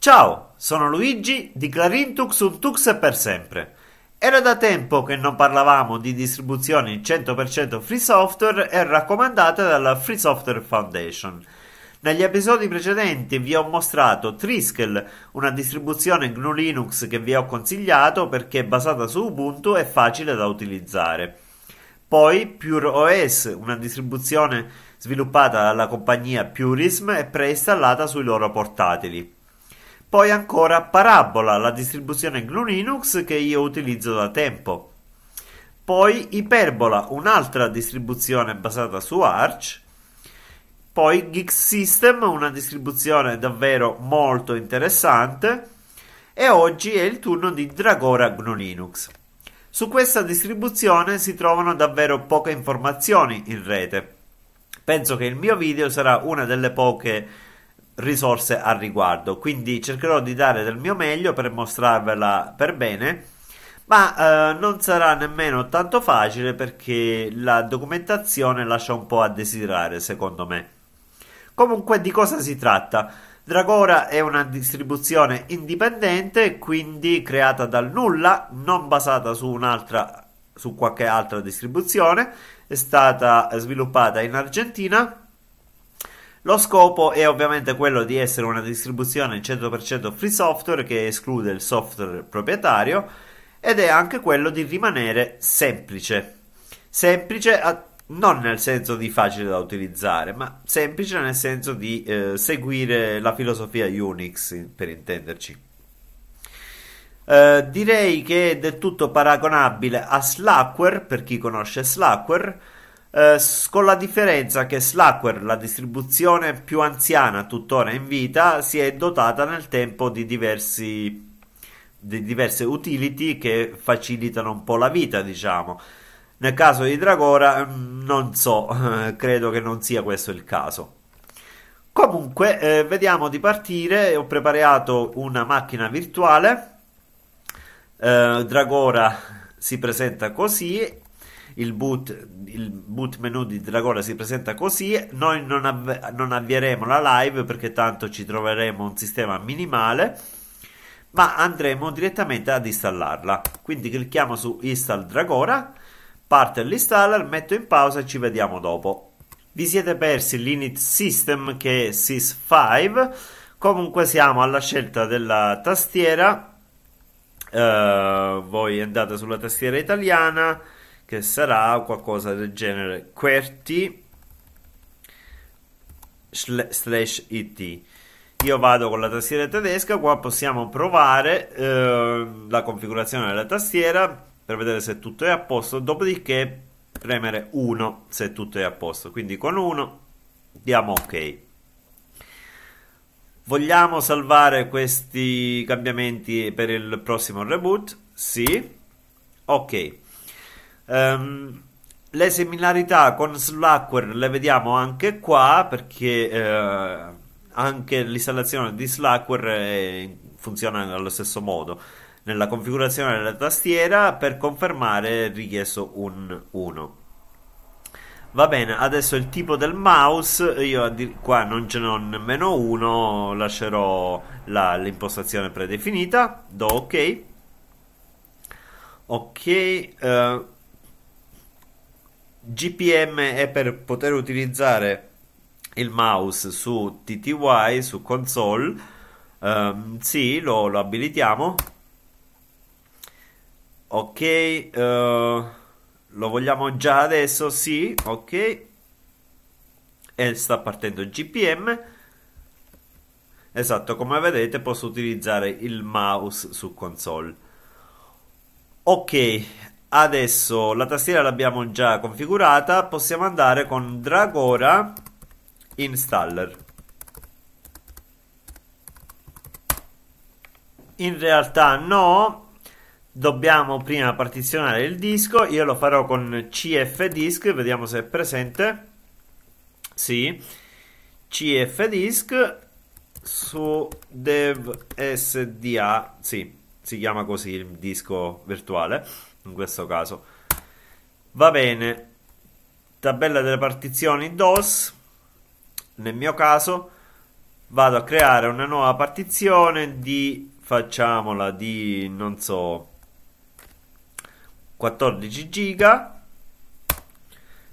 Ciao, sono Luigi di Clarintux un Tux e per sempre. Era da tempo che non parlavamo di distribuzioni 100% free software e raccomandate dalla Free Software Foundation. Negli episodi precedenti vi ho mostrato Triskel, una distribuzione GNU Linux che vi ho consigliato perché è basata su Ubuntu e facile da utilizzare. Poi Pure OS, una distribuzione sviluppata dalla compagnia Purism e preinstallata sui loro portatili. Poi ancora Parabola, la distribuzione GNU Linux che io utilizzo da tempo. Poi Iperbola, un'altra distribuzione basata su Arch. Poi Gig System, una distribuzione davvero molto interessante. E oggi è il turno di Dragora GNU Linux. Su questa distribuzione si trovano davvero poche informazioni in rete. Penso che il mio video sarà una delle poche risorse al riguardo. Quindi cercherò di dare del mio meglio per mostrarvela per bene. Ma eh, non sarà nemmeno tanto facile perché la documentazione lascia un po' a desiderare, secondo me. Comunque, di cosa si tratta? Dragora è una distribuzione indipendente, quindi creata dal nulla, non basata su un'altra su qualche altra distribuzione, è stata sviluppata in Argentina lo scopo è ovviamente quello di essere una distribuzione 100% free software che esclude il software proprietario ed è anche quello di rimanere semplice. Semplice a, non nel senso di facile da utilizzare, ma semplice nel senso di eh, seguire la filosofia Unix, per intenderci. Eh, direi che è del tutto paragonabile a Slackware, per chi conosce Slackware, eh, con la differenza che Slackware, la distribuzione più anziana tuttora in vita, si è dotata nel tempo di, diversi, di diverse utility che facilitano un po' la vita, diciamo. Nel caso di Dragora mm, non so, credo che non sia questo il caso. Comunque, eh, vediamo di partire. Ho preparato una macchina virtuale. Eh, Dragora si presenta così il boot, il boot menu di Dragora si presenta così, noi non, av- non avvieremo la live perché tanto ci troveremo un sistema minimale, ma andremo direttamente ad installarla. Quindi clicchiamo su install Dragora, parte l'installer, metto in pausa e ci vediamo dopo. Vi siete persi l'init system che è sys5, comunque siamo alla scelta della tastiera, eh, voi andate sulla tastiera italiana, che sarà qualcosa del genere QWERTY slash it io vado con la tastiera tedesca qua possiamo provare eh, la configurazione della tastiera per vedere se tutto è a posto dopodiché premere 1 se tutto è a posto quindi con 1 diamo ok vogliamo salvare questi cambiamenti per il prossimo reboot sì ok Um, le similarità con Slackware le vediamo anche qua perché eh, anche l'installazione di Slackware funziona allo stesso modo. Nella configurazione della tastiera per confermare è richiesto un 1. Va bene, adesso il tipo del mouse, io qua non ce n'ho nemmeno uno, lascerò la, l'impostazione predefinita, do ok. Ok. Uh, GPM è per poter utilizzare il mouse su TTY, su console. Um, sì, lo, lo, abilitiamo. Ok, uh, lo vogliamo già adesso? Sì, ok. E sta partendo GPM. Esatto, come vedete posso utilizzare il mouse su console. Ok, Adesso la tastiera l'abbiamo già configurata, possiamo andare con Dragora Installer. In realtà no, dobbiamo prima partizionare il disco, io lo farò con CF Disk, vediamo se è presente. Sì, CF Disk su dev sda, sì, si chiama così il disco virtuale in questo caso. Va bene, tabella delle partizioni DOS, nel mio caso vado a creare una nuova partizione di, facciamola di, non so, 14 giga,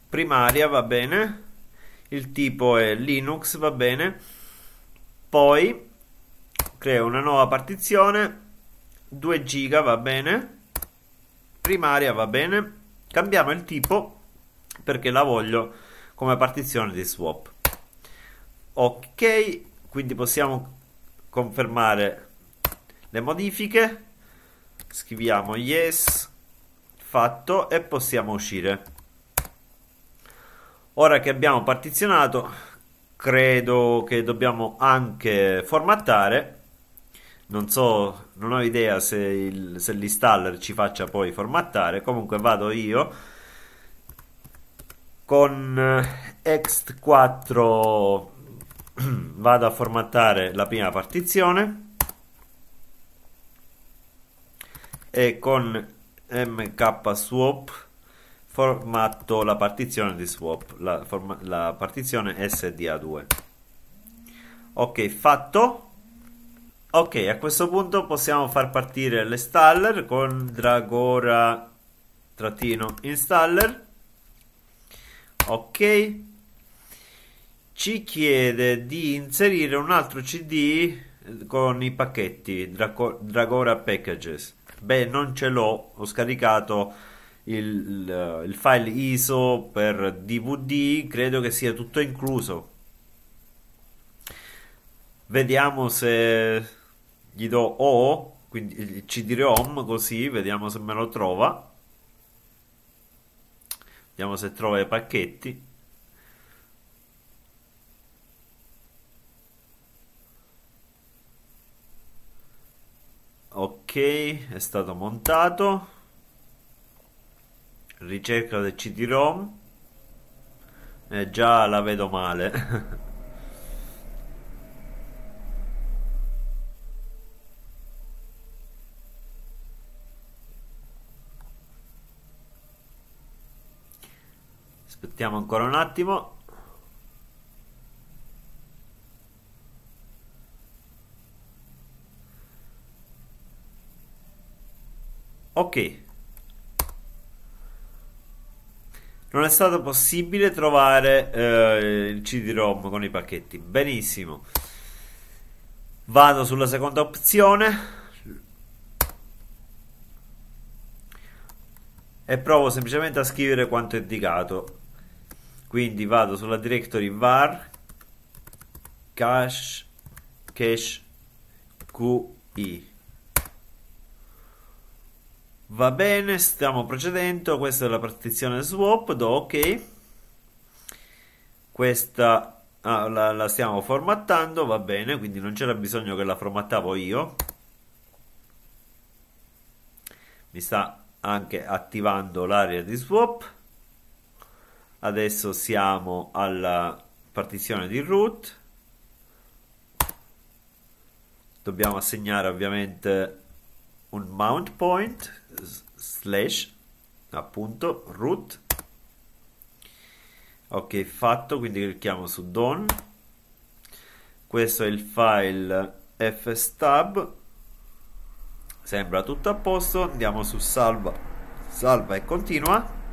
primaria va bene, il tipo è Linux va bene, poi creo una nuova partizione, 2 giga va bene, primaria va bene cambiamo il tipo perché la voglio come partizione di swap ok quindi possiamo confermare le modifiche scriviamo yes fatto e possiamo uscire ora che abbiamo partizionato credo che dobbiamo anche formattare non so, non ho idea se, il, se l'installer ci faccia poi formattare, comunque vado io con eh, ext4 vado a formattare la prima partizione e con mk swap formatto la partizione di swap la, la partizione sda2 ok fatto Ok, a questo punto possiamo far partire l'installer con dragora-installer. Ok. Ci chiede di inserire un altro CD eh, con i pacchetti Dragora Packages. Beh, non ce l'ho, ho scaricato il, il eh, file ISO per DVD, credo che sia tutto incluso. Vediamo se gli do O, quindi eh, cd-rom così, vediamo se me lo trova. Vediamo se trova i pacchetti. Ok, è stato montato. Ricerca del CD-ROM. Eh, già la vedo male. Aspettiamo ancora un attimo. Ok. Non è stato possibile trovare eh, il CD-ROM con i pacchetti. Benissimo. Vado sulla seconda opzione. E provo semplicemente a scrivere quanto è indicato quindi vado sulla directory var cache cache qi va bene stiamo procedendo questa è la partizione swap do ok questa ah, la, la stiamo formattando va bene quindi non c'era bisogno che la formattavo io mi sta anche attivando l'area di swap adesso siamo alla partizione di root dobbiamo assegnare ovviamente un mount point slash appunto root ok fatto quindi clicchiamo su done questo è il file fstab sembra tutto a posto andiamo su salva salva e continua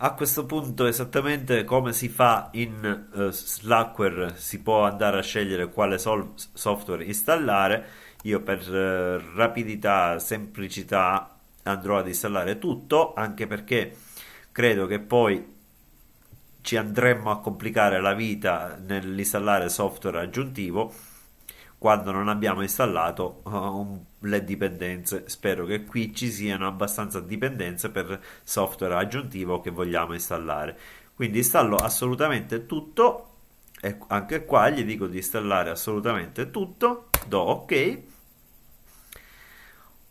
A questo punto, esattamente come si fa in uh, Slackware, si può andare a scegliere quale sol- software installare. Io per uh, rapidità, semplicità andrò ad installare tutto, anche perché credo che poi ci andremmo a complicare la vita nell'installare software aggiuntivo quando non abbiamo installato uh, le dipendenze. Spero che qui ci siano abbastanza dipendenze per software aggiuntivo che vogliamo installare. Quindi installo assolutamente tutto e anche qua gli dico di installare assolutamente tutto, do ok.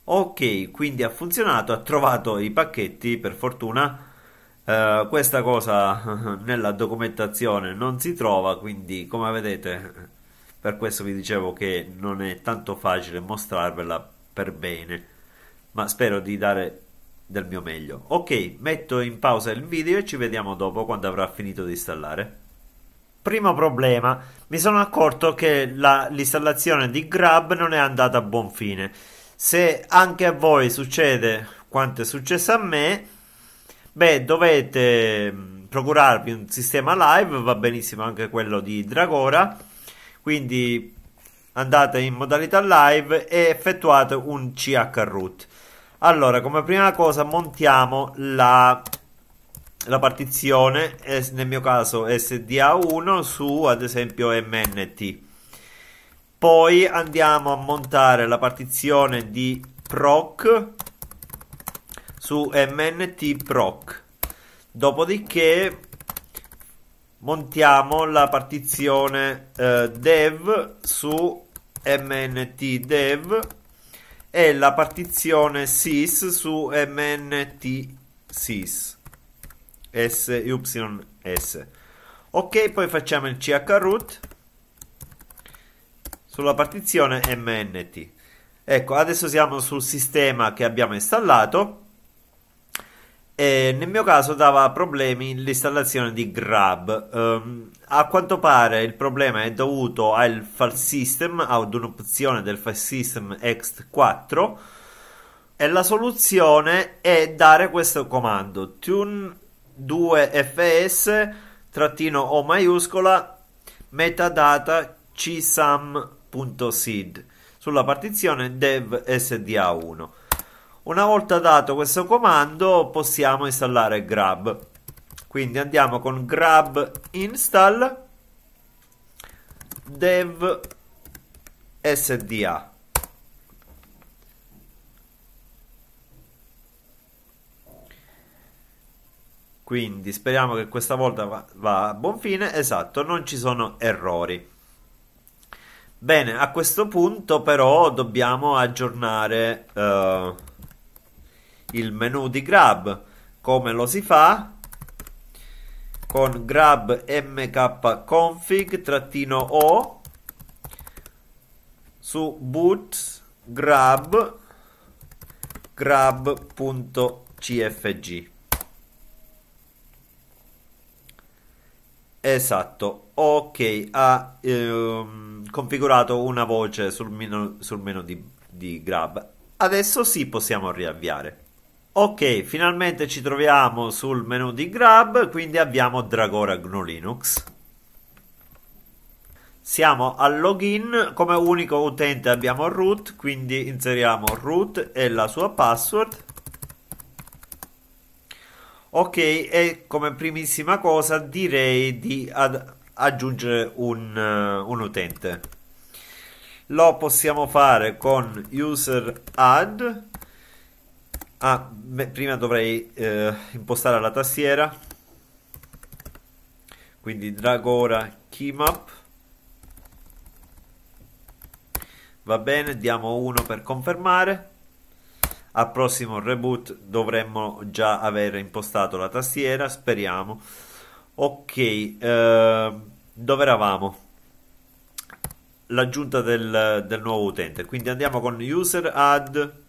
Ok, quindi ha funzionato, ha trovato i pacchetti, per fortuna Uh, questa cosa nella documentazione non si trova, quindi come vedete per questo vi dicevo che non è tanto facile mostrarvela per bene, ma spero di dare del mio meglio. Ok, metto in pausa il video e ci vediamo dopo quando avrà finito di installare. Primo problema, mi sono accorto che la, l'installazione di Grab non è andata a buon fine. Se anche a voi succede quanto è successo a me, beh, dovete mm, procurarvi un sistema live, va benissimo anche quello di Dragora quindi andate in modalità live e effettuate un CH root. Allora, come prima cosa montiamo la, la partizione, eh, nel mio caso SDA1 su ad esempio MNT. Poi andiamo a montare la partizione di proc su MNT proc. Dopodiché montiamo la partizione eh, dev su mnt dev e la partizione sys su mnt sys s ok poi facciamo il chroot sulla partizione mnt ecco adesso siamo sul sistema che abbiamo installato e nel mio caso dava problemi l'installazione di Grab. Um, a quanto pare il problema è dovuto al file system, ad un'opzione del file system ext4 e la soluzione è dare questo comando tune 2fs trattino o maiuscola metadata csum.seed sulla partizione dev sda1 una volta dato questo comando possiamo installare grab. Quindi andiamo con grab install dev sda. Quindi speriamo che questa volta va, va a buon fine. Esatto, non ci sono errori. Bene, a questo punto però dobbiamo aggiornare... Uh, il menu di grab come lo si fa con grab mkconfig trattino o su boot grab grab.cfg esatto ok ha ehm, configurato una voce sul menu, sul menu di, di grab adesso sì possiamo riavviare Ok, finalmente ci troviamo sul menu di Grab, quindi abbiamo Dragora GNU Linux. Siamo al login, come unico utente abbiamo root, quindi inseriamo root e la sua password. Ok, e come primissima cosa direi di aggiungere un, uh, un utente. Lo possiamo fare con user add Ah, beh, prima dovrei eh, impostare la tastiera. Quindi Dragora Keymap. Va bene, diamo uno per confermare. Al prossimo reboot dovremmo già aver impostato la tastiera, speriamo. Ok, eh, dove eravamo? L'aggiunta del, del nuovo utente. Quindi andiamo con user add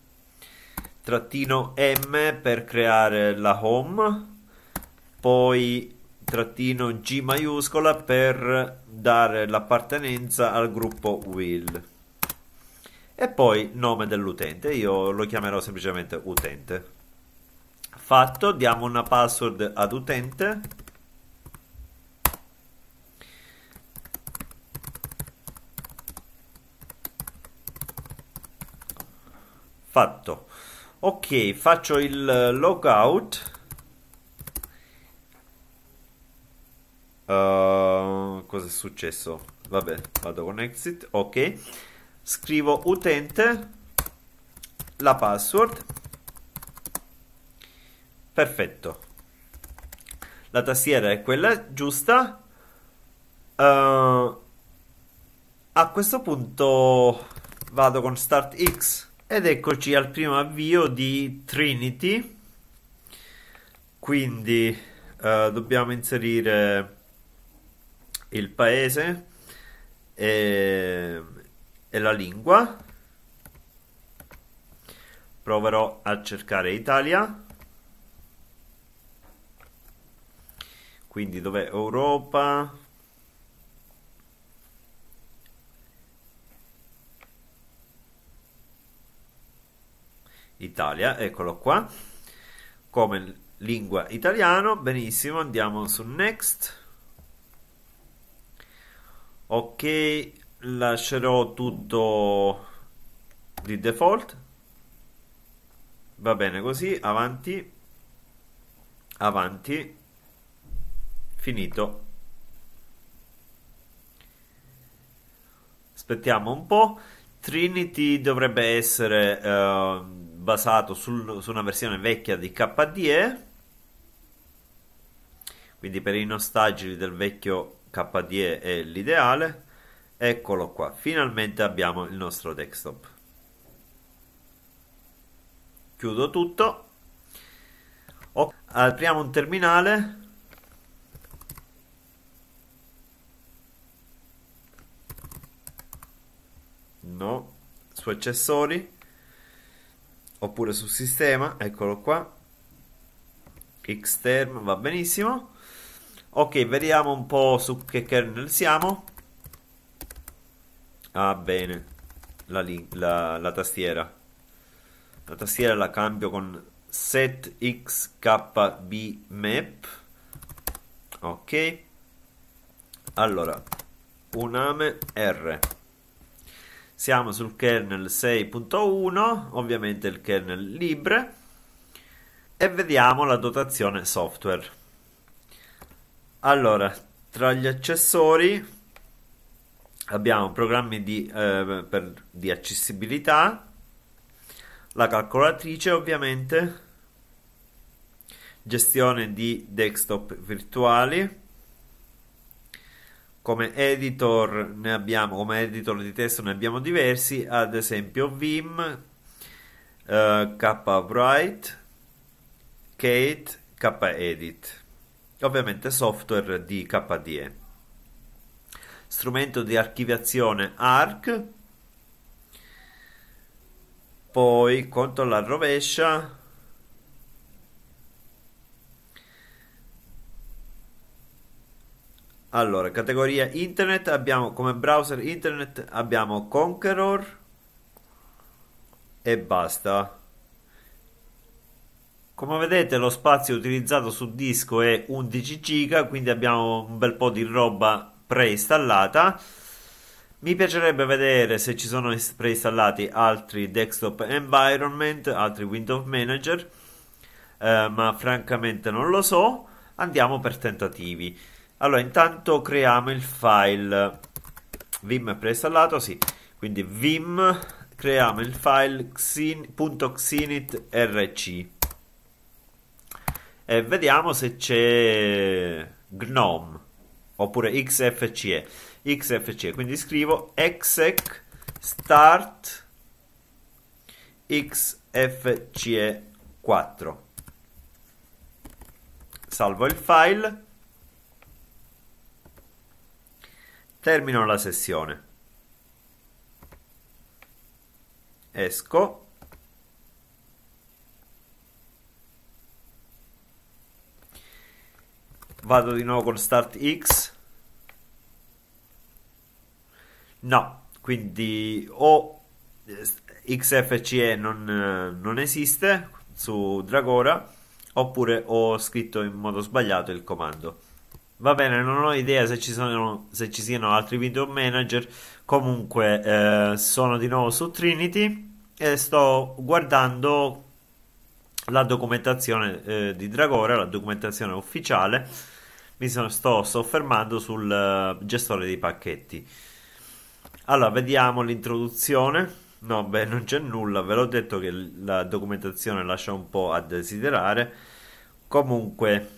trattino M per creare la home, poi trattino G maiuscola per dare l'appartenenza al gruppo will e poi nome dell'utente, io lo chiamerò semplicemente utente. Fatto, diamo una password ad utente fatto ok faccio il eh, logout uh, eh, cosa è successo vabbè vado con exit ok scrivo utente la password perfetto la tastiera è quella giusta uh, a questo punto vado con start x ed eccoci al primo avvio di Trinity, quindi eh, dobbiamo inserire il paese e, e la lingua. Proverò a cercare Italia, quindi dov'è Europa, Italia, eccolo qua, come lingua italiano, benissimo, andiamo su next, ok, lascerò tutto di default, va bene così, avanti, avanti, finito. Aspettiamo un po'. Trinity dovrebbe essere uh, basato sul, su una versione vecchia di KDE, quindi per i nostalgici del vecchio KDE è l'ideale. Eccolo qua, finalmente abbiamo il nostro desktop. Chiudo tutto. apriamo un terminale. No, su accessori oppure sul sistema, eccolo qua, xterm va benissimo. Ok, vediamo un po' su che kernel siamo. Ah, bene, la, la, la tastiera. La tastiera la cambio con set setxkbmap. Ok, allora, uname R siamo sul kernel 6.1, ovviamente il kernel libre, e vediamo la dotazione software. Allora, tra gli accessori abbiamo programmi di, eh, per, di accessibilità, la calcolatrice ovviamente, gestione di desktop virtuali, come editor ne abbiamo come editor di testo ne abbiamo diversi ad esempio Vim eh, KWrite Kate KEdit ovviamente software di KDE strumento di archiviazione ARC poi controllo alla rovescia Allora, categoria internet abbiamo come browser internet abbiamo Conqueror e basta. Come vedete lo spazio utilizzato su disco è 11 giga, quindi abbiamo un bel po' di roba preinstallata. Mi piacerebbe vedere se ci sono preinstallati altri desktop environment, altri Windows Manager, eh, ma francamente non lo so. Andiamo per tentativi. Allora, intanto creiamo il file vim preinstallato, sì, quindi vim creiamo il file .xinitrc e vediamo se c'è GNOME oppure XFCE. XFCE, quindi scrivo exec start xfce4. Salvo il file termino la sessione esco vado di nuovo con start x no quindi o eh, xfce non, eh, non esiste su dragora oppure ho scritto in modo sbagliato il comando Va bene, non ho idea se ci, sono, se ci siano altri video manager. Comunque, eh, sono di nuovo su Trinity e sto guardando la documentazione eh, di Dragora, la documentazione ufficiale. Mi sono, sto soffermando sul eh, gestore dei pacchetti. Allora, vediamo l'introduzione. No, beh, non c'è nulla. Ve l'ho detto che la documentazione lascia un po' a desiderare. Comunque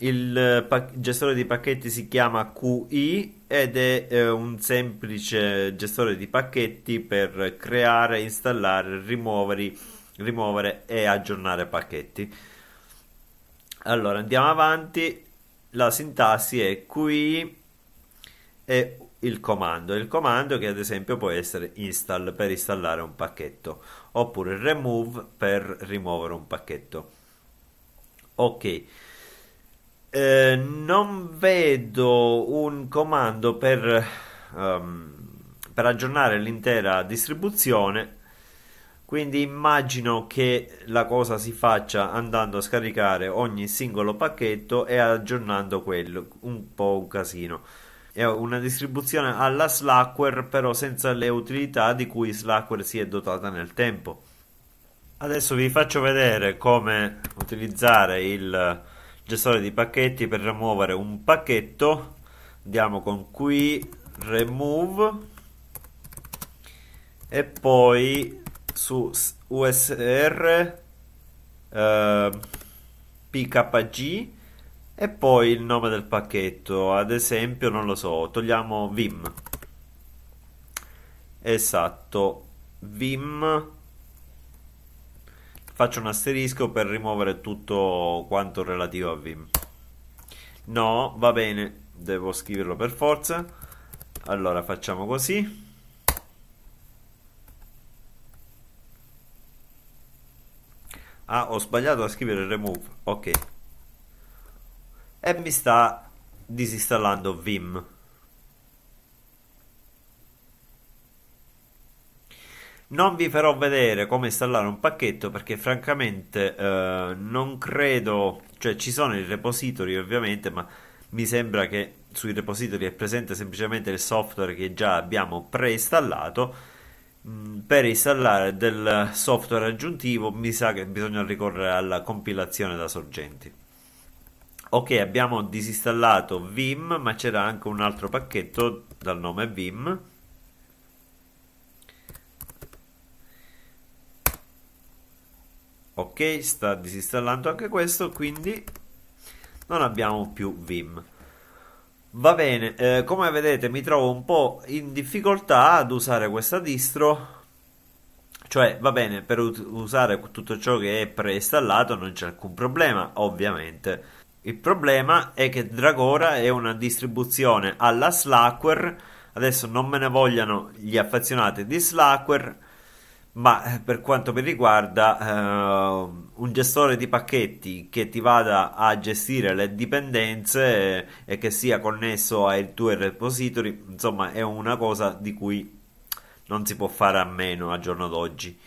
il eh, pac- gestore di pacchetti si chiama QI ed è eh, un semplice gestore di pacchetti per creare, installare, rimuovere e aggiornare pacchetti. Allora andiamo avanti. La sintassi è QI e il comando. Il comando che ad esempio può essere install per installare un pacchetto oppure remove per rimuovere un pacchetto. Ok. Eh, non vedo un comando per, um, per aggiornare l'intera distribuzione, quindi immagino che la cosa si faccia andando a scaricare ogni singolo pacchetto e aggiornando quello, un po' un casino è una distribuzione alla Slackware, però senza le utilità di cui Slackware si è dotata nel tempo. Adesso vi faccio vedere come utilizzare il gestore di pacchetti per rimuovere un pacchetto andiamo con qui remove e poi su usr eh, pkg e poi il nome del pacchetto ad esempio non lo so togliamo vim esatto vim faccio un asterisco per rimuovere tutto quanto relativo a Vim. No, va bene, devo scriverlo per forza. Allora facciamo così. Ah, ho sbagliato a scrivere remove. Ok. E mi sta disinstallando Vim. Non vi farò vedere come installare un pacchetto perché francamente eh, non credo, cioè ci sono i repository ovviamente, ma mi sembra che sui repository è presente semplicemente il software che già abbiamo preinstallato. Mm, per installare del software aggiuntivo mi sa che bisogna ricorrere alla compilazione da sorgenti. Ok, abbiamo disinstallato Vim, ma c'era anche un altro pacchetto dal nome Vim ok sta disinstallando anche questo quindi non abbiamo più Vim va bene eh, come vedete mi trovo un po' in difficoltà ad usare questa distro cioè va bene per usare tutto ciò che è preinstallato non c'è alcun problema ovviamente il problema è che Dragora è una distribuzione alla Slackware adesso non me ne vogliano gli affezionati di Slackware ma eh, per quanto mi riguarda eh, un gestore di pacchetti che ti vada a gestire le dipendenze eh, e che sia connesso ai tuoi repository insomma è una cosa di cui non si può fare a meno al giorno d'oggi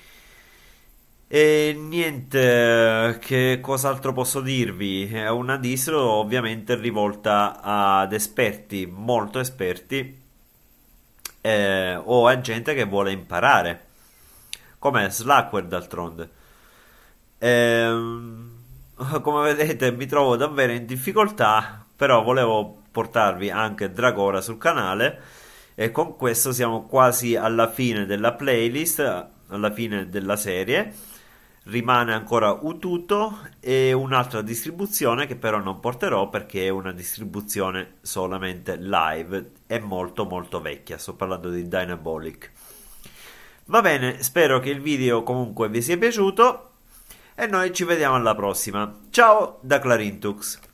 e niente, che cos'altro posso dirvi? È una distro ovviamente rivolta ad esperti, molto esperti, eh, o a gente che vuole imparare come Slackware d'altronde. Ehm, come vedete mi trovo davvero in difficoltà, però volevo portarvi anche Dragora sul canale e con questo siamo quasi alla fine della playlist, alla fine della serie. Rimane ancora Ututo e un'altra distribuzione che però non porterò perché è una distribuzione solamente live, è molto molto vecchia, sto parlando di Dynabolic. Va bene, spero che il video comunque vi sia piaciuto e noi ci vediamo alla prossima. Ciao da Clarintux.